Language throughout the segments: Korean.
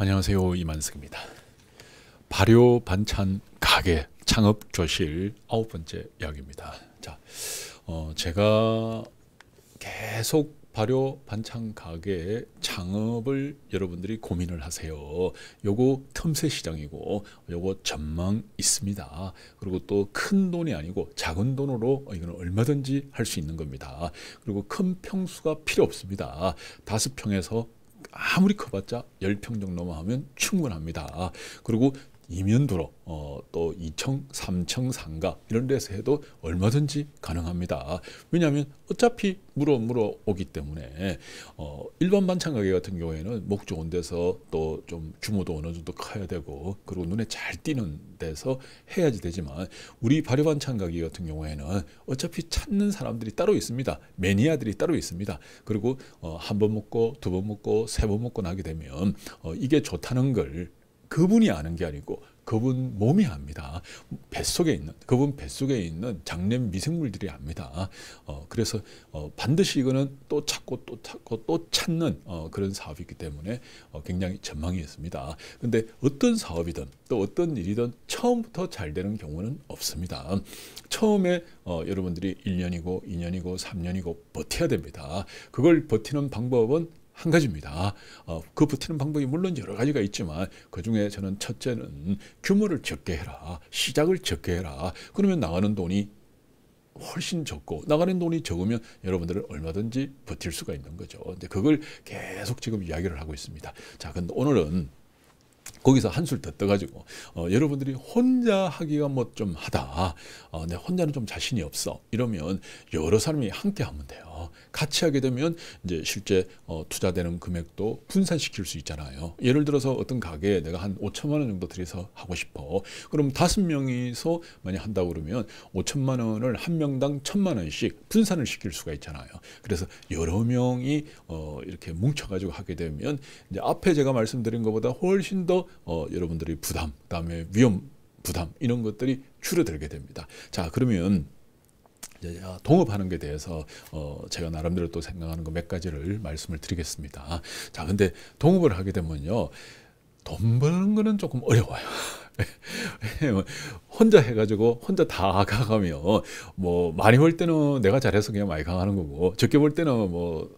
안녕하세요 이만석입니다. 발효 반찬 가게 창업 교실 아홉 번째 이야기입니다. 자, 어, 제가 계속 발효 반찬 가게 창업을 여러분들이 고민을 하세요. 요거 틈새 시장이고 요거 전망 있습니다. 그리고 또 큰 돈이 아니고 작은 돈으로 이건 얼마든지 할 수 있는 겁니다. 그리고 큰 평수가 필요 없습니다. 다섯 평에서 아무리 커봤자 10평 정도만 하면 충분합니다. 그리고 이면도로 어, 또 2층, 3층 상가 이런 데서 해도 얼마든지 가능합니다. 왜냐하면 어차피 물어 물어 오기 때문에 어, 일반 반찬 가게 같은 경우에는 목 좋은 데서 또 좀 규모도 어느 정도 커야 되고 그리고 눈에 잘 띄는 데서 해야지 되지만 우리 발효 반찬 가게 같은 경우에는 어차피 찾는 사람들이 따로 있습니다. 매니아들이 따로 있습니다. 그리고 어, 한 번 먹고 두 번 먹고 세 번 먹고 나게 되면 어, 이게 좋다는 걸 그분이 아는 게 아니고 그분 몸이 압니다. 뱃속에 있는 그분 뱃속에 있는 장냄 미생물들이 압니다. 어, 그래서 어, 반드시 이거는 또 찾고 또 찾고 또 찾는 어, 그런 사업이기 때문에 어, 굉장히 전망이 있습니다. 근데 어떤 사업이든 또 어떤 일이든 처음부터 잘 되는 경우는 없습니다. 처음에 어, 여러분들이 1년이고 2년이고 3년이고 버텨야 됩니다. 그걸 버티는 방법은 한 가지입니다. 어, 그 붙이는 방법이 물론 여러 가지가 있지만 그 중에 저는 첫째는 규모를 적게 해라. 시작을 적게 해라. 그러면 나가는 돈이 훨씬 적고 나가는 돈이 적으면 여러분들은 얼마든지 버틸 수가 있는 거죠. 근데 그걸 계속 지금 이야기를 하고 있습니다. 자, 근데 오늘은 거기서 한술 더 떠가지고 어, 여러분들이 혼자 하기가 뭐 좀 하다 어, 내 혼자는 좀 자신이 없어 이러면 여러 사람이 함께 하면 돼요 같이 하게 되면 이제 실제 어, 투자되는 금액도 분산시킬 수 있잖아요 예를 들어서 어떤 가게에 내가 한 5천만 원 정도 들여서 하고 싶어 그럼 다섯 명이서 만약 한다고 그러면 5천만 원을 한 명당 천만 원씩 분산을 시킬 수가 있잖아요 그래서 여러 명이 어, 이렇게 뭉쳐가지고 하게 되면 이제 앞에 제가 말씀드린 것보다 훨씬 더 어, 여러분들의 부담, 그다음에 위험 부담 이런 것들이 줄어들게 됩니다. 자 그러면 아, 동업하는 게 대해서 어 제가 나름대로 또 생각하는 거몇 가지를 말씀을 드리겠습니다. 자 근데 동업을 하게 되면요. 돈 버는 거는 조금 어려워요. 혼자 해가지고 혼자 다 가가며 뭐 많이 벌 때는 내가 잘해서 그냥 많이 가는 거고 적게 벌 때는 뭐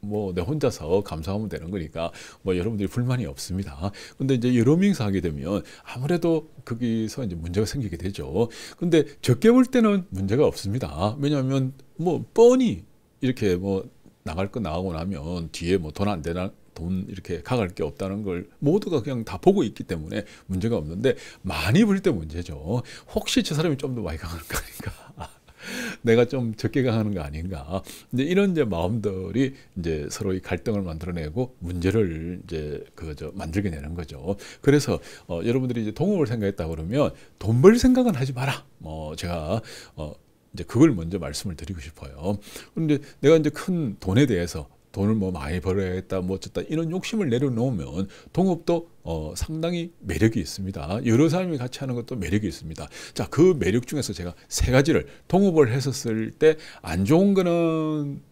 뭐내 네, 혼자서 감상하면 되는 거니까 뭐 여러분들이 불만이 없습니다. 근데 이제 여러 명이서 하게 되면 아무래도 거기서 이제 문제가 생기게 되죠. 근데 적게 볼 때는 문제가 없습니다. 왜냐하면 뭐 뻔히 이렇게 뭐 나갈 거 나가고 나면 뒤에 뭐 돈 안 되나 돈 이렇게 가갈 게 없다는 걸 모두가 그냥 다 보고 있기 때문에 문제가 없는데 많이 볼 때 문제죠. 혹시 저 사람이 좀 더 많이 가갈 거니까 내가 좀 적게 강하는 거 아닌가. 이제 이런 이제 마음들이 이제 서로의 갈등을 만들어내고 문제를 이제 그저 만들게 되는 거죠. 그래서 어, 여러분들이 이제 동업을 생각했다 그러면 돈 벌 생각은 하지 마라. 뭐 제가 어, 이제 그걸 먼저 말씀을 드리고 싶어요. 그런데 내가 이제 큰 돈에 대해서 돈을 뭐 많이 벌어야겠다 뭐 어쨌다 이런 욕심을 내려놓으면 동업도 어, 상당히 매력이 있습니다. 여러 사람이 같이 하는 것도 매력이 있습니다. 자, 그 매력 중에서 제가 세 가지를 동업을 했었을 때 안 좋은 거는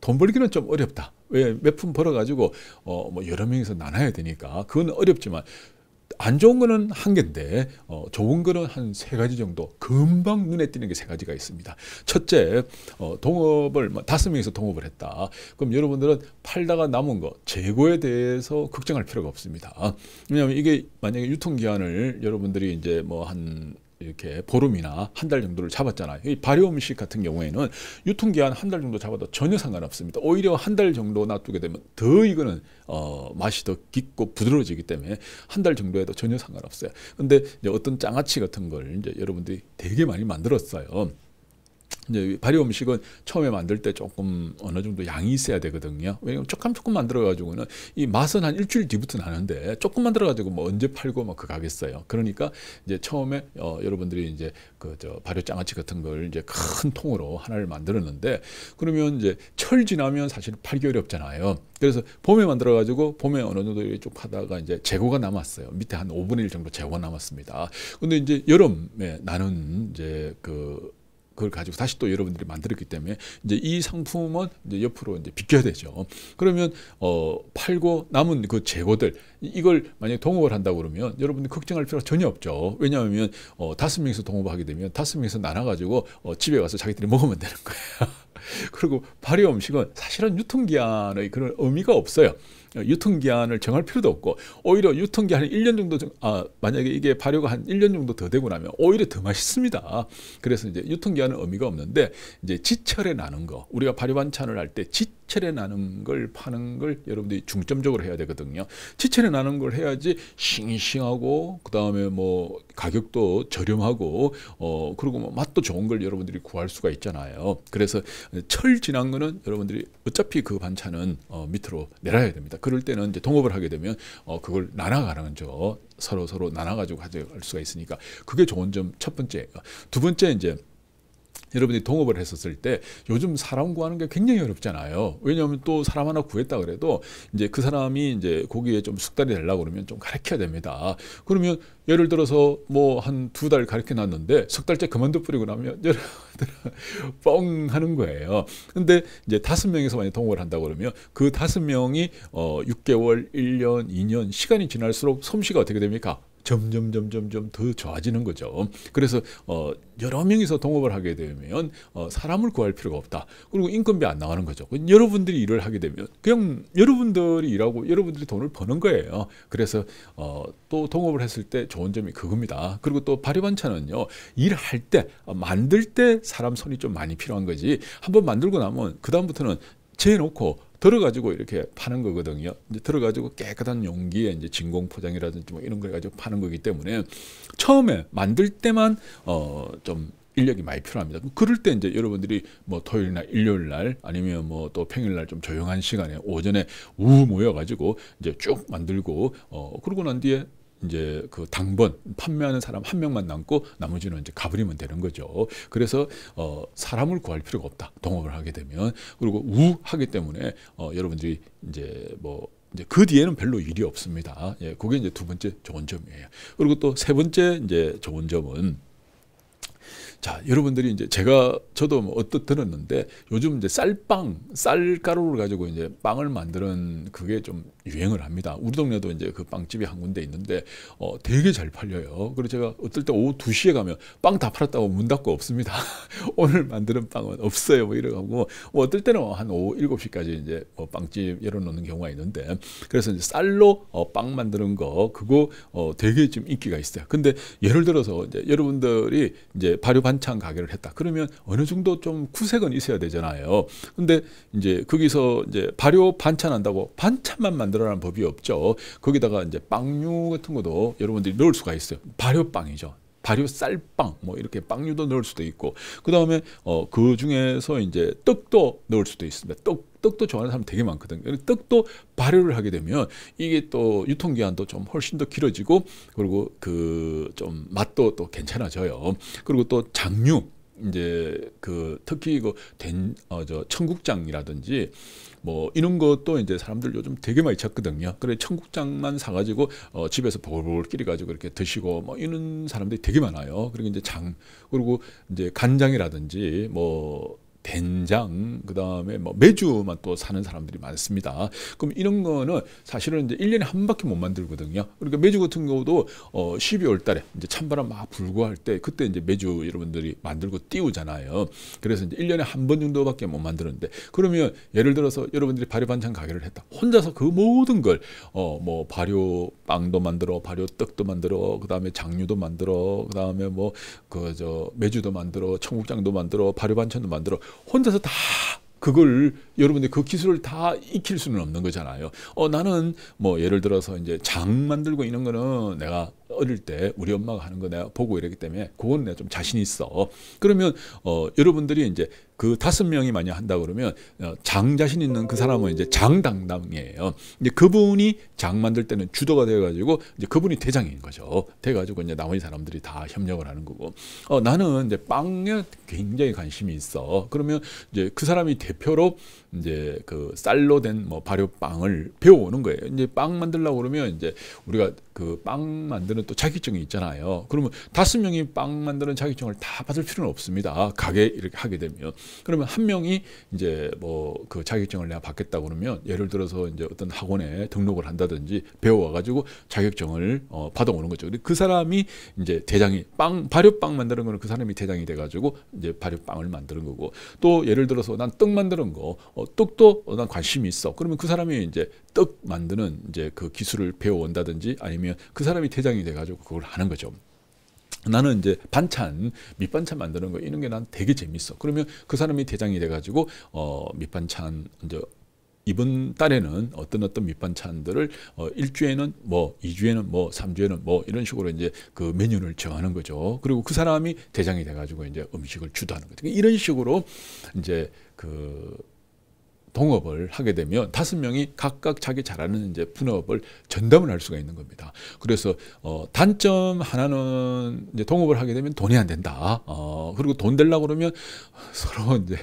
돈 벌기는 좀 어렵다. 왜 몇 푼 벌어가지고 어, 뭐 여러 명이서 나눠야 되니까 그건 어렵지만 안 좋은 거는 한 개인데 어, 좋은 거는 한 세 가지 정도 금방 눈에 띄는 게 세 가지가 있습니다. 첫째 어, 동업을 뭐 다섯 명이서 동업을 했다. 그럼 여러분들은 팔다가 남은 거 재고에 대해서 걱정할 필요가 없습니다. 왜냐하면 이게 만약에 유통기한을 여러분들이 이제 뭐한 이렇게 보름이나 한 달 정도를 잡았잖아요. 이 발효 음식 같은 경우에는 유통기한 한 달 정도 잡아도 전혀 상관없습니다. 오히려 한 달 정도 놔두게 되면 더 이거는 어, 맛이 더 깊고 부드러워지기 때문에 한 달 정도에도 전혀 상관없어요. 근데 이제 어떤 장아찌 같은 걸 이제 여러분들이 되게 많이 만들었어요. 이제 발효 음식은 처음에 만들 때 조금 어느 정도 양이 있어야 되거든요. 왜냐면 조금 조금 만들어 가지고는 이 맛은 한 일주일 뒤부터 나는데 조금 만들어 가지고 뭐 언제 팔고 막 뭐 그가겠어요. 그러니까 이제 처음에 어, 여러분들이 이제 그 저 발효 장아찌 같은 걸 이제 큰 통으로 하나를 만들었는데 그러면 이제 철 지나면 사실 팔기 어렵잖아요. 그래서 봄에 만들어 가지고 봄에 어느 정도 쭉 하다가 이제 재고가 남았어요. 밑에 한 5분의 1 정도 재고가 남았습니다. 근데 이제 여름에 나는 이제 그 그걸 가지고 다시 또 여러분들이 만들었기 때문에 이제 이 상품은 이제 옆으로 이제 비껴야 되죠. 그러면 어 팔고 남은 그 재고들 이걸 만약 동업을 한다고 그러면 여러분들 걱정할 필요가 전혀 없죠. 왜냐하면 어 다섯 명이서 동업하게 되면 다섯 명이서 나눠 가지고 어 집에 가서 자기들이 먹으면 되는 거예요. 그리고 발효 음식은 사실은 유통기한의 그런 의미가 없어요. 유통기한을 정할 필요도 없고 오히려 유통기한이 1년 정도 아, 만약에 이게 발효가 한 1년 정도 더 되고 나면 오히려 더 맛있습니다. 그래서 이제 유통기한은 의미가 없는데 이제 지철에 나는 거 우리가 발효 반찬을 할 때 지철에 나는 걸 파는 걸 여러분들이 중점적으로 해야 되거든요. 지철에 나는 걸 해야지 싱싱하고 그 다음에 뭐 가격도 저렴하고 어 그리고 뭐 맛도 좋은 걸 여러분들이 구할 수가 있잖아요. 그래서 철 지난 거는 여러분들이 어차피 그 반찬은 어 밑으로 내려야 됩니다. 그럴 때는 이제 동업을 하게 되면 어, 그걸 나눠가는 죠 서로 서로 나눠가지고 가져갈 수가 있으니까 그게 좋은 점 첫 번째. 두 번째 이제 여러분이 동업을 했었을 때 요즘 사람 구하는 게 굉장히 어렵잖아요. 왜냐하면 또 사람 하나 구했다 그래도 이제 그 사람이 이제 거기에 좀 숙달이 되려고 그러면 좀 가르쳐야 됩니다. 그러면 예를 들어서 뭐 한 두 달 가르쳐 놨는데 석 달째 그만둬 버리고 나면 여러분들은 뻥 하는 거예요. 근데 이제 다섯 명에서 만약 동업을 한다고 그러면 그 다섯 명이 어 6개월, 1년, 2년 시간이 지날수록 솜씨가 어떻게 됩니까? 점점 점점 점더 좋아지는 거죠. 그래서 어, 여러 명이서 동업을 하게 되면 어, 사람을 구할 필요가 없다. 그리고 인건비 안 나가는 거죠. 여러분들이 일을 하게 되면 그냥 여러분들이 일하고 여러분들이 돈을 버는 거예요. 그래서 어, 또 동업을 했을 때 좋은 점이 그겁니다. 그리고 또발효반찬은요 일할 때 어, 만들 때 사람 손이 좀 많이 필요한 거지. 한번 만들고 나면 그 다음부터는 재놓고 들어가지고 이렇게 파는 거거든요. 이제 들어가지고 깨끗한 용기에 이제 진공 포장이라든지 뭐 이런 걸 가지고 파는 거기 때문에 처음에 만들 때만 어 좀 인력이 많이 필요합니다. 뭐 그럴 때 이제 여러분들이 뭐 토요일날, 일요일날 아니면 뭐 또 평일날 좀 조용한 시간에 오전에 우 모여가지고 이제 쭉 만들고 어 그러고 난 뒤에 이제 그 당번 판매하는 사람 한 명만 남고 나머지는 이제 가버리면 되는 거죠. 그래서 어 사람을 구할 필요가 없다. 동업을 하게 되면 그리고 우 하기 때문에 어 여러분들이 이제 뭐 이제 그 뒤에는 별로 일이 없습니다. 예, 그게 이제 두 번째 좋은 점이에요. 그리고 또 세 번째 이제 좋은 점은 자, 여러분들이 이제 제가 저도 뭐 어떻 들었는데 요즘 이제 쌀빵, 쌀가루를 가지고 이제 빵을 만드는 그게 좀 유행을 합니다. 우리 동네도 이제 그 빵집이 한 군데 있는데 어, 되게 잘 팔려요. 그리고 제가 어떨 때 오후 2시에 가면 빵 다 팔았다고 문 닫고 없습니다. 오늘 만드는 빵은 없어요. 뭐 이러고 뭐 어떨 때는 뭐 한 오후 7시까지 이제 뭐 빵집 열어놓는 경우가 있는데 그래서 이제 쌀로 어, 빵 만드는 거 그거 어, 되게 좀 인기가 있어요. 근데 예를 들어서 이제 여러분들이 이제 발효 반찬 가게를 했다. 그러면 어느 정도 좀 구색은 있어야 되잖아요. 근데 이제 거기서 이제 발효 반찬 한다고 반찬만 만들어라는 법이 없죠. 거기다가 이제 빵류 같은 것도 여러분들이 넣을 수가 있어요. 발효빵이죠. 발효 쌀빵 뭐 이렇게 빵류도 넣을 수도 있고 그다음에 어, 그 중에서 이제 떡도 넣을 수도 있습니다. 떡 떡도 좋아하는 사람 되게 많거든요. 떡도 발효를 하게 되면 이게 또 유통기한도 좀 훨씬 더 길어지고 그리고 그 좀 맛도 또 괜찮아져요. 그리고 또 장류 이제 그 특히 그된어 저 청국장이라든지 뭐 이런 것도 이제 사람들 요즘 되게 많이 찾거든요. 그래 청국장만 사가지고 어 집에서 보글보글 끓여 가지고 이렇게 드시고 뭐 이런 사람들이 되게 많아요. 그리고 이제 장 그리고 이제 간장이라든지 뭐 된장, 그 다음에 뭐 매주만 또 사는 사람들이 많습니다. 그럼 이런 거는 사실은 이제 1년에 한 바퀴 못 만들거든요. 그러니까 매주 같은 경우도 어 12월 달에 이제 찬바람 막 불고 할때 그때 이제 매주 여러분들이 만들고 띄우잖아요. 그래서 이제 1년에 한 번 정도밖에 못 만드는데 그러면 예를 들어서 여러분들이 발효반찬 가게를 했다. 혼자서 그 모든 걸어뭐 발효빵도 만들어, 발효떡도 만들어, 그 다음에 장류도 만들어, 뭐 그 다음에 뭐그저 매주도 만들어, 청국장도 만들어, 발효반찬도 만들어 혼자서 다 그걸 여러분들 그 기술을 다 익힐 수는 없는 거잖아요. 어 나는 뭐 예를 들어서 이제 장 만들고 이런 거는 내가 어릴 때 우리 엄마가 하는 거 내가 보고 이랬기 때문에 그건 내가 좀 자신 있어. 그러면 어 여러분들이 이제 그 다섯 명이 만약 한다 그러면 어, 장 자신 있는 그 사람은 이제 장당당이에요. 이제 그분이 장 만들 때는 주도가 돼가지고 이제 그분이 대장인 거죠. 돼가지고 이제 나머지 사람들이 다 협력을 하는 거고. 어, 나는 이제 빵에 굉장히 관심이 있어. 그러면 이제 그 사람이 대표로 이제 그 쌀로 된 뭐 발효빵을 배워오는 거예요. 이제 빵 만들려고 그러면 이제 우리가 그 빵 만드는 또 자격증이 있잖아요. 그러면 다섯 명이 빵 만드는 자격증을 다 받을 필요는 없습니다. 가게 이렇게 하게 되면. 그러면 한 명이 이제 뭐 그 자격증을 내가 받겠다 고 그러면 예를 들어서 이제 어떤 학원에 등록을 한다든지 배워와 가지고 자격증을 어, 받아오는 거죠. 근데 그 사람이 이제 대장이 빵 발효빵 만드는 거는 그 사람이 대장이 돼 가지고 이제 발효빵을 만드는 거고 또 예를 들어서 난 떡 만드는 거 어, 떡도 어, 난 관심이 있어. 그러면 그 사람이 이제 떡 만드는 이제 그 기술을 배워온다든지 아니면 그 사람이 대장이 돼 가지고 그걸 하는 거죠. 나는 이제 반찬 밑반찬 만드는 거 이런 게 난 되게 재밌어. 그러면 그 사람이 대장이 돼가지고 어 밑반찬 이제 이번 달에는 어떤 어떤 밑반찬들을 어, 일주에는 뭐, 이주에는 뭐, 삼주에는뭐 이런 식으로 이제 그 메뉴를 정하는 거죠. 그리고 그 사람이 대장이 돼가지고 이제 음식을 주도하는 거죠. 이런 식으로 이제 그 동업을 하게 되면 다섯 명이 각각 자기 잘하는 이제 분업을 전담을 할 수가 있는 겁니다. 그래서 어, 단점 하나는 이제 동업을 하게 되면 돈이 안 된다. 어, 그리고 돈 되려고 그러면 서로 이제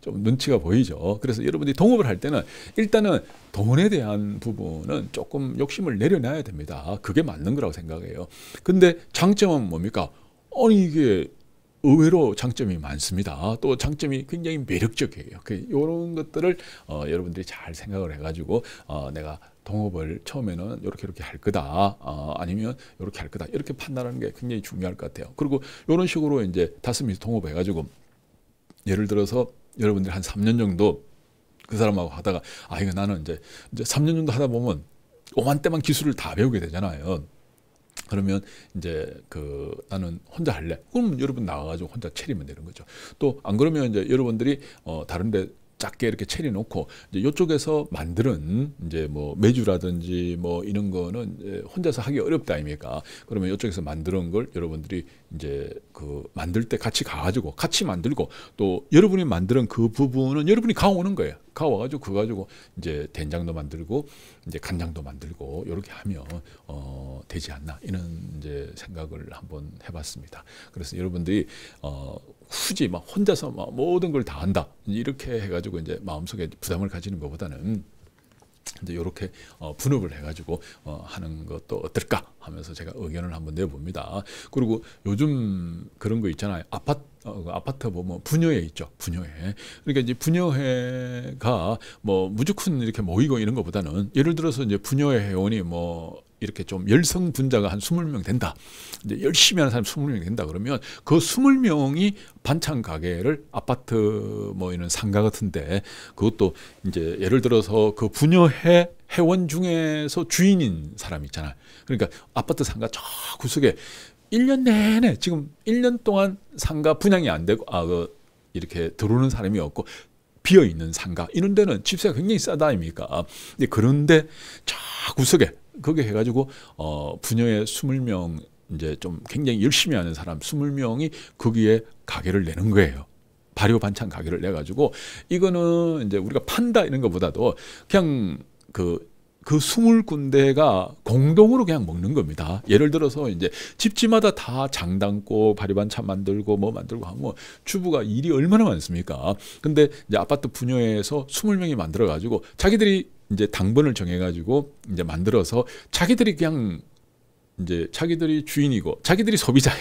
좀 눈치가 보이죠. 그래서 여러분들이 동업을 할 때는 일단은 돈에 대한 부분은 조금 욕심을 내려놔야 됩니다. 그게 맞는 거라고 생각해요. 근데 장점은 뭡니까? 아니 이게 의외로 장점이 많습니다. 또 장점이 굉장히 매력적이에요. 이런 그 것들을 어, 여러분들이 잘 생각을 해가지고 어, 내가 동업을 처음에는 이렇게 이렇게 할 거다 어, 아니면 이렇게 할 거다 이렇게 판단하는 게 굉장히 중요할 것 같아요. 그리고 이런 식으로 이제 다스미스 동업해가지고 예를 들어서 여러분들이 한 3년 정도 그 사람하고 하다가 아 이거 나는 이제 이제 3년 정도 하다 보면 오만 때만 기술을 다 배우게 되잖아요. 그러면 이제 그 나는 혼자 할래. 그럼 여러분 나와가지고 혼자 체리면 되는 거죠. 또 안 그러면 이제 여러분들이 어 다른데 작게 이렇게 체리 놓고 이제 이쪽에서 만드는 이제 뭐 매주라든지 뭐 이런 거는 혼자서 하기 어렵다 아닙니까? 그러면 이쪽에서 만드는 걸 여러분들이 이제 그 만들 때 같이 가가지고 같이 만들고 또 여러분이 만드는 그 부분은 여러분이 가오는 거예요. 가와가지고 그거 가지고 이제 된장도 만들고 이제 간장도 만들고 이렇게 하면 어, 되지 않나 이런 이제 생각을 한번 해봤습니다. 그래서 여러분들이 어, 굳이 막 혼자서 막 모든 걸 다 한다 이렇게 해가지고 이제 마음속에 부담을 가지는 것보다는 이제 이렇게 어, 분업을 해가지고 어, 하는 것도 어떨까 하면서 제가 의견을 한번 내봅니다. 그리고 요즘 그런 거 있잖아요. 아파트 어, 그 아파트 보면 뭐, 뭐 분여회 있죠. 분여회. 그러니까 이제 분여회가 뭐 무조건 이렇게 모이고 이런 것보다는 예를 들어서 이제 분여회 회원이 뭐 이렇게 좀 열성 분자가 한 20명 된다. 이제 열심히 하는 사람이 20명 된다 그러면 그 20명이 반찬 가게를 아파트 뭐 이런 상가 같은데 그것도 이제 예를 들어서 그 분여회 회원 중에서 주인인 사람 있잖아. 그러니까 아파트 상가 저 구석에 1년 내내 지금 1년 동안 상가 분양이 안 되고 아그 이렇게 들어오는 사람이 없고 비어 있는 상가 이런 데는 집세가 굉장히 싸다 아닙니까? 그런데 저 구석에 그게 해가지고 어 분야의 20명 이제 좀 굉장히 열심히 하는 사람 20명이 거기에 가게를 내는 거예요. 발효 반찬 가게를 내 가지고 이거는 이제 우리가 판다 이런 것보다도 그냥 그그 그 20군데가 그 공동으로 그냥 먹는 겁니다. 예를 들어서 이제 집집마다 다 장담고 발효반찬 만들고 뭐 만들고 하면 주부가 일이 얼마나 많습니까? 근데 이제 아파트 분여에서 20명이 만들어 가지고 자기들이 이제 당번을 정해가지고 이제 만들어서 자기들이 그냥 이제 자기들이 주인이고 자기들이 소비자예요.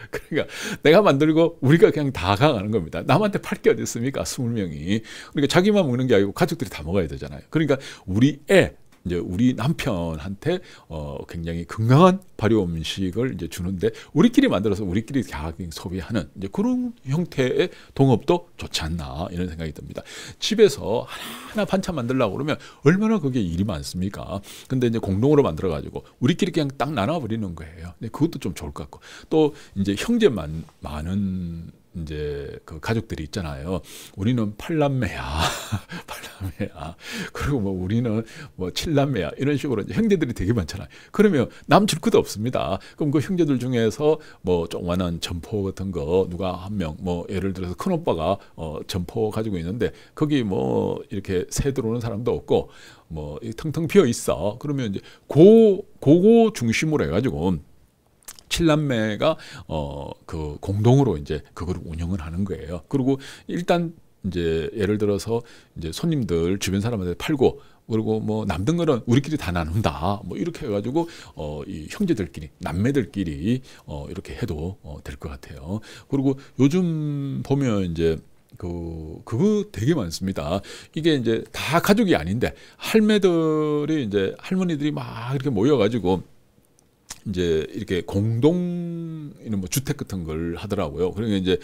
그러니까 내가 만들고 우리가 그냥 다가가는 겁니다. 남한테 팔게 어디 있습니까? 20명이. 그러니까 자기만 먹는 게 아니고 가족들이 다 먹어야 되잖아요. 그러니까 우리 애, 이제 우리 남편한테 어 굉장히 건강한 발효 음식을 이제 주는데 우리끼리 만들어서 우리끼리 가격 소비하는 이제 그런 형태의 동업도 좋지 않나 이런 생각이 듭니다. 집에서 하나 반찬 만들려고 그러면 얼마나 그게 일이 많습니까? 근데 이제 공동으로 만들어 가지고 우리끼리 그냥 딱 나눠 버리는 거예요. 그것도 좀 좋을 것 같고 또 이제 형제 만 많은 이제 그 가족들이 있잖아요. 우리는 팔남매야. 팔남매야. 그리고 뭐 우리는 뭐 칠남매야. 이런 식으로 이제 형제들이 되게 많잖아요. 그러면 남줄 것도 없습니다. 그럼 그 형제들 중에서 뭐 조그만한 점포 같은 거 누가 한 명 뭐 예를 들어서 큰 오빠가 어 점포 가지고 있는데 거기 뭐 이렇게 새 들어오는 사람도 없고 뭐 텅텅 비어 있어. 그러면 이제 고 고고 중심으로 해 가지고 칠남매가 어 그 공동으로 이제 그걸 운영을 하는 거예요. 그리고 일단 이제 예를 들어서 이제 손님들 주변 사람한테 팔고 그리고 뭐 남든 거는 우리끼리 다 나눈다 뭐 이렇게 해가지고 어이 형제들끼리 남매들끼리 어 이렇게 해도 어될것 같아요. 그리고 요즘 보면 이제 그 그거 되게 많습니다. 이게 이제 다 가족이 아닌데 할매들이 이제 할머니들이 막 이렇게 모여가지고 이제 이렇게 공동 이런 뭐 주택 같은 걸 하더라고요. 그러니까 이제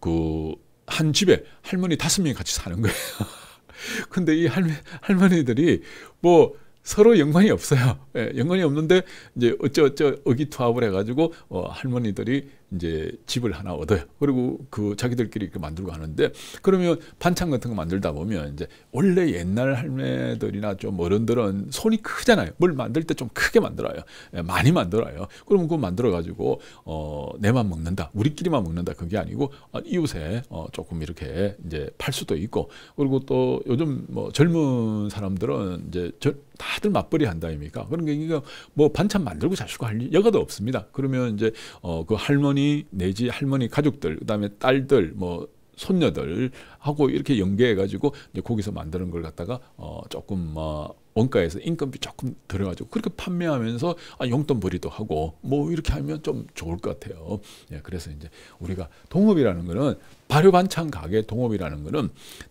그 한 집에 할머니 다섯 명이 같이 사는 거예요. 근데 이 할매, 할머니들이 뭐 서로 연관이 없어요. 예, 연관이 없는데 이제 어쩌어쩌 어기투합을 해가지고 어, 할머니들이 이제 집을 하나 얻어요. 그리고 그 자기들끼리 이렇게 만들고 하는데 그러면 반찬 같은 거 만들다 보면 이제 원래 옛날 할매들이나 좀 어른들은 손이 크잖아요. 뭘 만들 때 좀 크게 만들어요. 예, 많이 만들어요. 그러면 그거 만들어 가지고 어 내만 먹는다. 우리끼리만 먹는다. 그게 아니고 아, 이웃에 어 조금 이렇게 이제 팔 수도 있고 그리고 또 요즘 뭐 젊은 사람들은 이제 저, 다들 맞벌이 한다 아닙니까? 그런 게 이거 그러니까 뭐 반찬 만들고 자시고 할 여가도 없습니다. 그러면 이제 어 그 할머니 내지 할머니 가족들 그다음에 딸들 뭐 손녀들하고 이렇게 연계해가지고 이제 거기서 만드는 걸 갖다가 어 조금 뭐 원가에서 인건비 조금 들어가지고 그렇게 판매하면서 아 용돈벌이도 하고 뭐 이렇게 하면 좀 좋을 것 같아요. 예, 그래서 이제 우리가 동업이라는 거는 발효반찬 가게 동업이라는 거는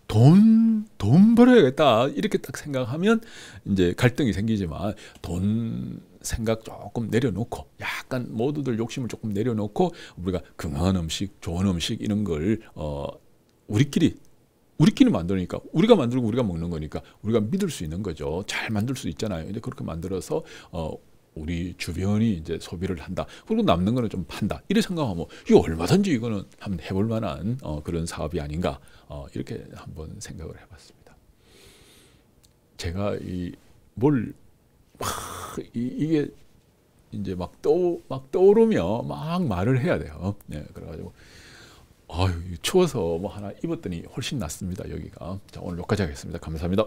돈 돈 벌어야겠다 이렇게 딱 생각하면 이제 갈등이 생기지만 돈 생각 조금 내려놓고 약간 모두들 욕심을 조금 내려놓고 우리가 건강한 음식, 좋은 음식 이런 걸 어, 우리끼리 우리끼리 만드니까 우리가 만들고 우리가 먹는 거니까 우리가 믿을 수 있는 거죠. 잘 만들 수 있잖아요. 근데 그렇게 만들어서 어, 우리 주변이 이제 소비를 한다. 그리고 남는 거는 좀 판다. 이래 생각하면 이 얼마든지 이거는 한번 해볼 만한 어, 그런 사업이 아닌가 어, 이렇게 한번 생각을 해봤습니다. 제가 이뭘 이게 이제 막떠막 떠오르며 막 말을 해야 돼요. 어? 네, 그래가지고 아유 추워서 뭐 하나 입었더니 훨씬 낫습니다 여기가. 자 오늘 여기까지 하겠습니다. 감사합니다.